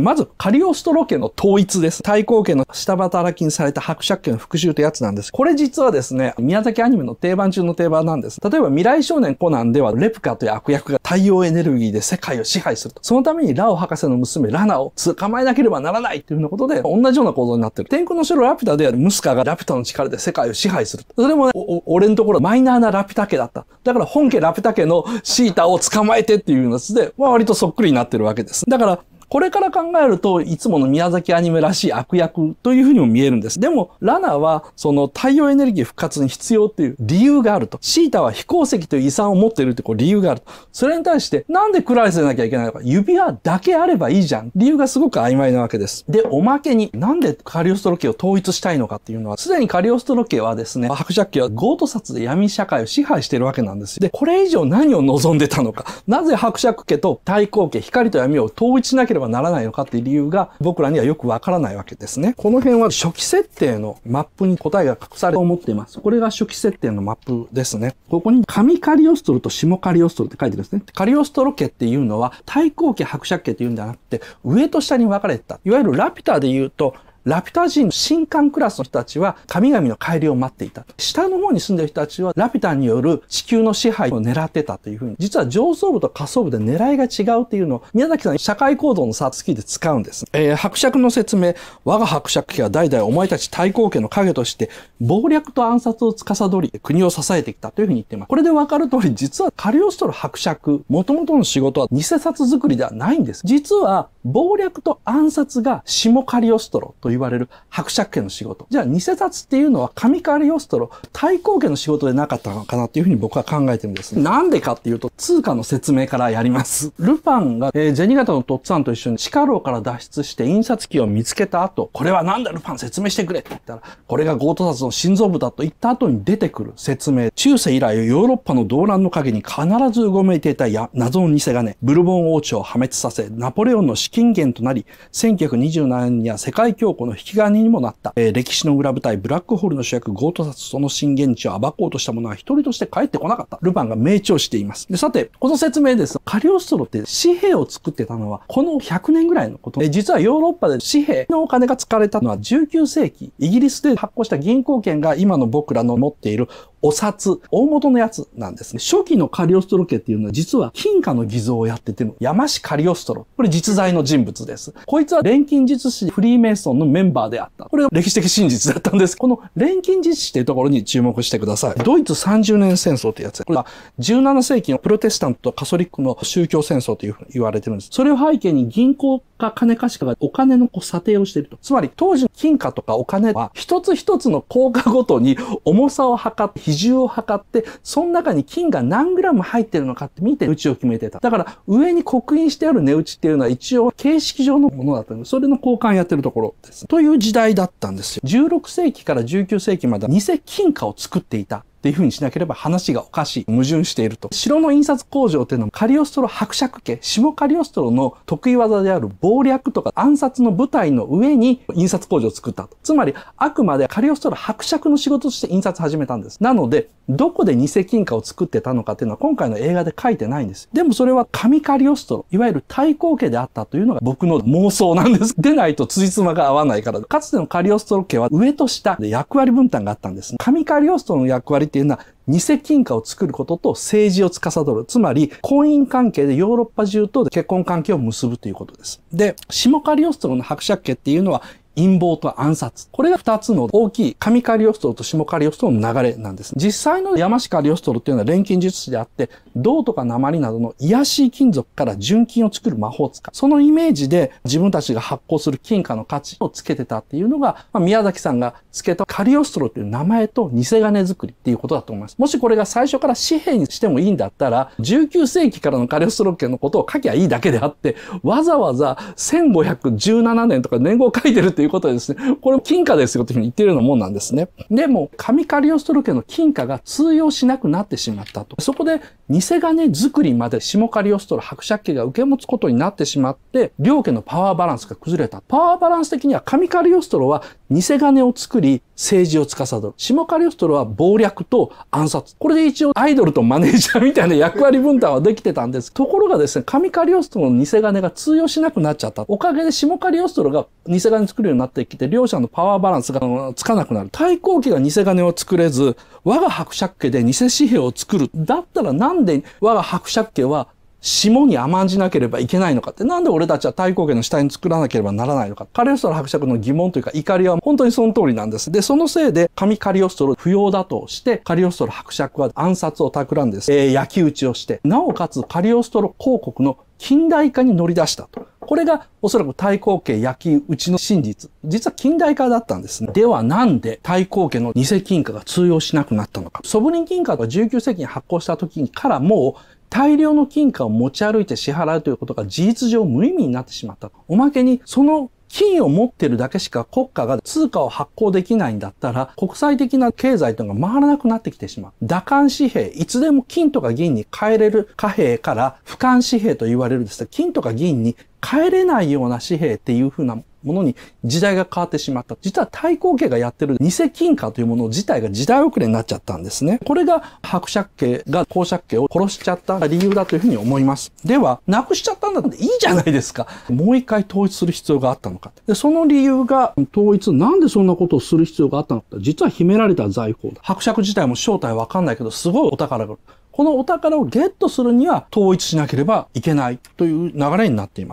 まず、カリオストロ家の統一です。太抗家の下働きにされた伯爵家の復讐ってやつなんです。これ実はですね、宮崎アニメの定番中の定番なんです。例えば、未来少年コナンでは、レプカという悪役が太陽エネルギーで世界を支配すると。そのために、ラオ博士の娘、ラナを捕まえなければならないというようなことで、同じような構造になってる。天空の城ラピュタであるムスカがラピュタの力で世界を支配すると。それもね、俺のところマイナーなラピュタ家だった。だから、本家ラピュタ家のシータを捕まえてっていうので、まあ割とそっくりになってるわけです。だから、これから考えると、いつもの宮崎アニメらしい悪役というふうにも見えるんです。でも、ラナは、その太陽エネルギー復活に必要っていう理由があると。シータは飛行石という遺産を持っているてこう理由があると。それに対して、なんでクラリスでなきゃいけないのか。指輪だけあればいいじゃん。理由がすごく曖昧なわけです。で、おまけに、なんでカリオストロ家を統一したいのかっていうのは、すでにカリオストロ家はですね、伯爵家は強盗殺で闇社会を支配しているわけなんですよ。で、これ以上何を望んでたのか。なぜ伯爵家と太鼓家、光と闇を統一しなけれければならないのかっていう理由が僕らにはよくわからないわけですね。この辺は初期設定のマップに答えが隠されて思っています。これが初期設定のマップですね。ここに神カリオストロと下カリオストロって書いてるんですね。カリオストロ家っていうのは対抗家伯爵家っていうんじゃなくて上と下に分かれてた。いわゆるラピュタで言うとラピュタ人、神官クラスの人たちは神々の帰りを待っていた。下の方に住んでる人たちはラピュタによる地球の支配を狙ってたというふうに、実は上層部と下層部で狙いが違うっていうのを、宮崎さん社会行動の差つきで使うんです。えー、伯爵の説明、我が伯爵家は代々お前たち太抗家の影として、謀略と暗殺を司り、国を支えてきたというふうに言ってます。これでわかる通り、実はカリオストロ伯爵、元々の仕事は偽札作りではないんです。実は、謀略と暗殺が下カリオストロという言われる伯爵家の仕事。じゃあ、偽札っていうのは上川利義と対抗家の仕事でなかったのかなっていうふうに僕は考えてるんですね。なんでかっていうと、通貨の説明からやります。ルパンが、えー、銭形のとっつぁんと一緒に地下牢から脱出して印刷機を見つけた後、これはなんだルパン説明してくれって言ったら、これが強盗殺の心臓部だと言った後に出てくる説明。中世以来、ヨーロッパの動乱の陰に必ずうごめいていたや謎の偽金、ブルボン王朝を破滅させ、ナポレオンの資金源となり、1927年には世界恐慌この引き金にもなった、えー、歴史の裏舞台、ブラックホールの主役、ゴート殺その震源地を暴こうとした者は一人として帰ってこなかった。ルパンが名著しています。で、さて、この説明です。カリオストロって紙幣を作ってたのは、この100年ぐらいのこと。え、実はヨーロッパで紙幣のお金が使われたのは19世紀、イギリスで発行した銀行券が今の僕らの持っているお札、大元のやつなんですね。初期のカリオストロ家っていうのは実は金貨の偽造をやってて、山市カリオストロ。これ実在の人物です。こいつは錬金術師フリーメイソンのメンバーであった。これが歴史的真実だったんです。この錬金術師っていうところに注目してください。ドイツ30年戦争ってやつ。これは17世紀のプロテスタントとカソリックの宗教戦争というふうに言われてるんです。それを背景に銀行か金貸しかがお金のこう査定をしていると。つまり当時の金貨とかお金は一つ一つの効果ごとに重さを測って比重を測って、その中に金が何グラム入ってるのかって見て、値を決めてた。だから、上に刻印してある値打ちっていうのは一応形式上のものだったので、それの交換やってるところです。という時代だったんですよ。16世紀から19世紀まで偽金貨を作っていたっていうふうにしなければ話がおかしい、矛盾していると。城の印刷工場っていうのはカリオストロ伯爵家、下カリオストロの得意技である謀略とか暗殺の舞台の上に印刷工場を作ったと。つまり、あくまでカリオストロ伯爵の仕事として印刷始めたんです。なので、どこで偽金貨を作ってたのかっていうのは今回の映画で書いてないんです。でもそれは神カリオストロ、いわゆる対抗家であったというのが僕の妄想なんです。でないと辻褄が合わないから。かつてのカリオストロ家は上と下で役割分担があったんです。神カリオストロの役割っていうのは、偽金貨を作ることと政治を司る。つまり、婚姻関係でヨーロッパ中と結婚関係を結ぶということです。で、シモカリオストロの伯爵家っていうのは、陰謀と暗殺。これが二つの大きい神カリオストロと下カリオストロの流れなんです。実際の山下ストロっていうのは錬金術師であって、銅とか鉛などの癒しい金属から純金を作る魔法使い。そのイメージで自分たちが発行する金貨の価値をつけてたっていうのが、まあ、宮崎さんがつけたカリオストロという名前と偽金作りっていうことだと思います。もしこれが最初から紙幣にしてもいいんだったら、19世紀からのカリオストロ家のことを書きゃいいだけであって、わざわざ1517年とか年号を書いてるっていういうことでですね、これも金貨ですよというふうに言ってるようなもんなんですね。でも、上カリオストロ家の金貨が通用しなくなってしまったと。そこで、偽金作りまで下カリオストロ伯爵家が受け持つことになってしまって、両家のパワーバランスが崩れた。パワーバランス的には上カリオストロは偽金を作り、政治を司る。下カリオストロは謀略と暗殺。これで一応アイドルとマネージャーみたいな役割分担はできてたんです。ところがですね、上カリオストロの偽金が通用しなくなっちゃった。おかげで下カリオストロが偽金作るようようになってきて、両者のパワーバランスがつかなくなる。対抗期が偽金を作れず、我が伯爵家で偽紙幣を作る。だったらなんで我が伯爵家は霜に甘んじなければいけないのかって、なんで俺たちは太閤家の下に作らなければならないのか。カリオストロ伯爵の疑問というか怒りは本当にその通りなんです。で、そのせいで、神カリオストロ不要だとして、カリオストロ伯爵は暗殺を企んです。えー、焼き討ちをして、なおかつカリオストロ公国の近代化に乗り出したと。これがおそらく太閤家焼き打ちの真実。実は近代化だったんですね。ではなんで太閤家の偽金貨が通用しなくなったのか。ソブリン金貨が19世紀に発行した時からもう大量の金貨を持ち歩いて支払うということが事実上無意味になってしまった。おまけに、その金を持ってるだけしか国家が通貨を発行できないんだったら、国際的な経済というのが回らなくなってきてしまう。打艦紙幣、いつでも金とか銀に変えれる貨幣から、俯瞰紙幣と言われるです金とか銀に変えれないような紙幣っていうふうなものに時代が変わってしまった。実は太閤家がやってる偽金貨というもの自体が時代遅れになっちゃったんですね。これが伯爵家が公爵家を殺しちゃった理由だというふうに思います。では、なくしちゃったんだっていいじゃないですか。もう一回統一する必要があったのか。で、その理由が統一、なんでそんなことをする必要があったのか。実は秘められた財宝だ。伯爵自体も正体わかんないけど、すごいお宝がこのお宝をゲットするには統一しなければいけないという流れになっています。